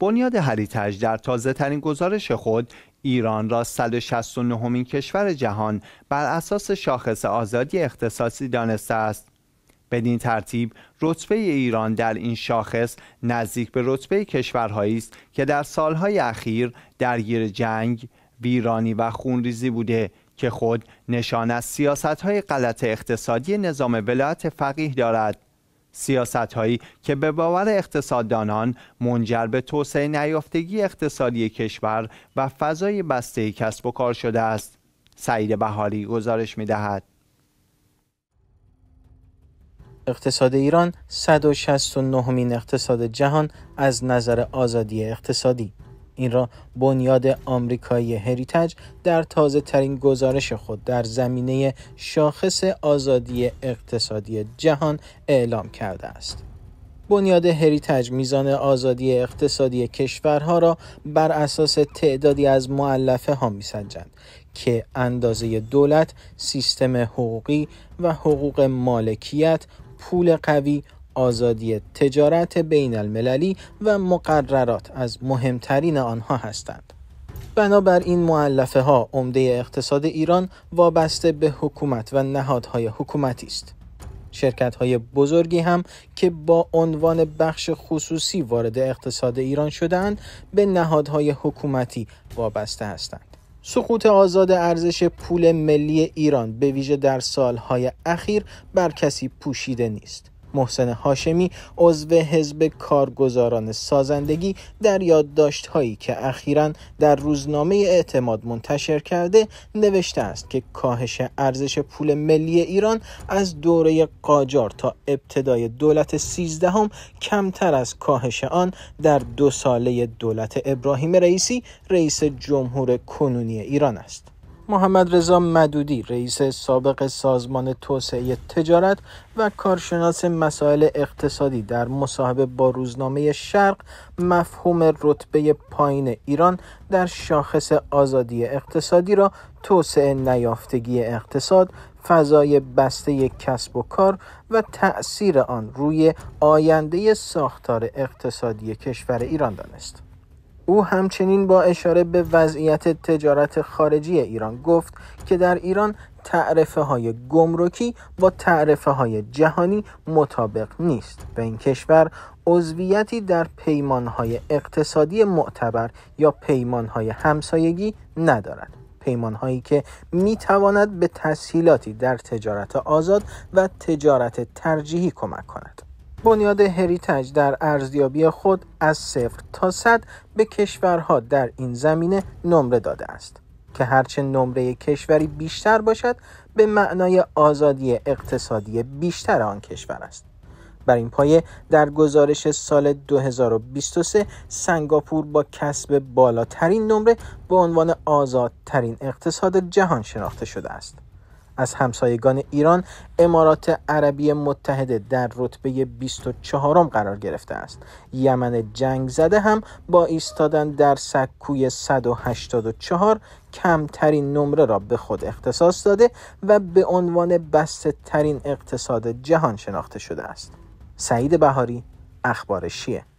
بنیاد هریتج در تازه ترین گزارش خود ایران را 169 همین کشور جهان بر اساس شاخص آزادی اختصاصی دانسته است. بدین ترتیب رتبه ایران در این شاخص نزدیک به رتبه کشورهایی است که در سالهای اخیر درگیر جنگ، ویرانی و خونریزی بوده که خود نشان از سیاستهای غلط اقتصادی نظام ولایت فقیه دارد. سیاست هایی که به باور اقتصاددانان منجر به توسعه نیافتگی اقتصادی کشور و فضای بسته کسب و کار شده است سعید بهاری گزارش می دهد. اقتصاد ایران 169 مین اقتصاد جهان از نظر آزادی اقتصادی این را بنیاد آمریکایی هریتج در تازه ترین گزارش خود در زمینه شاخص آزادی اقتصادی جهان اعلام کرده است. بنیاد هریتج میزان آزادی اقتصادی کشورها را بر اساس تعدادی از معلفه ها سنجند که اندازه دولت، سیستم حقوقی و حقوق مالکیت، پول قوی، آزادی تجارت بین المللی و مقررات از مهمترین آنها هستند. بنابر این معلفه ها عمده اقتصاد ایران وابسته به حکومت و نهادهای حکومتی است. شرکت های بزرگی هم که با عنوان بخش خصوصی وارد اقتصاد ایران شدند، به نهادهای حکومتی وابسته هستند. سقوط آزاد ارزش پول ملی ایران به ویژه در سالهای اخیر بر کسی پوشیده نیست. محسن هاشمی عضو حزب کارگزاران سازندگی در یادداشت هایی که اخیرا در روزنامه اعتماد منتشر کرده نوشته است که کاهش ارزش پول ملی ایران از دوره قاجار تا ابتدای دولت سیزدهم کمتر از کاهش آن در دو ساله دولت ابراهیم رئیسی رئیس جمهور کنونی ایران است محمد رضا مدودی رئیس سابق سازمان توسعه تجارت و کارشناس مسائل اقتصادی در مصاحبه با روزنامه شرق مفهوم رتبه پایین ایران در شاخص آزادی اقتصادی را توسعه نیافتگی اقتصاد فضای بسته کسب و کار و تأثیر آن روی آینده ساختار اقتصادی کشور ایران دانست. او همچنین با اشاره به وضعیت تجارت خارجی ایران گفت که در ایران تعرفه های گمرکی با تعرفه های جهانی مطابق نیست و این کشور عضویتی در پیمان های اقتصادی معتبر یا پیمان های همسایگی ندارد پیمان هایی که می به تسهیلاتی در تجارت آزاد و تجارت ترجیحی کمک کند بنیاد هریتج در ارزیابی خود از صفر تا صد به کشورها در این زمینه نمره داده است که هرچه نمره کشوری بیشتر باشد به معنای آزادی اقتصادی بیشتر آن کشور است بر این پایه در گزارش سال 2023 سنگاپور با کسب بالاترین نمره به عنوان آزادترین اقتصاد جهان شناخته شده است از همسایگان ایران امارات عربی متحده در رتبه 24 قرار گرفته است یمن جنگ زده هم با ایستادن در سکوی 184 کمترین نمره را به خود اختصاص داده و به عنوان بسته ترین اقتصاد جهان شناخته شده است سعید بهاری اخبار شیه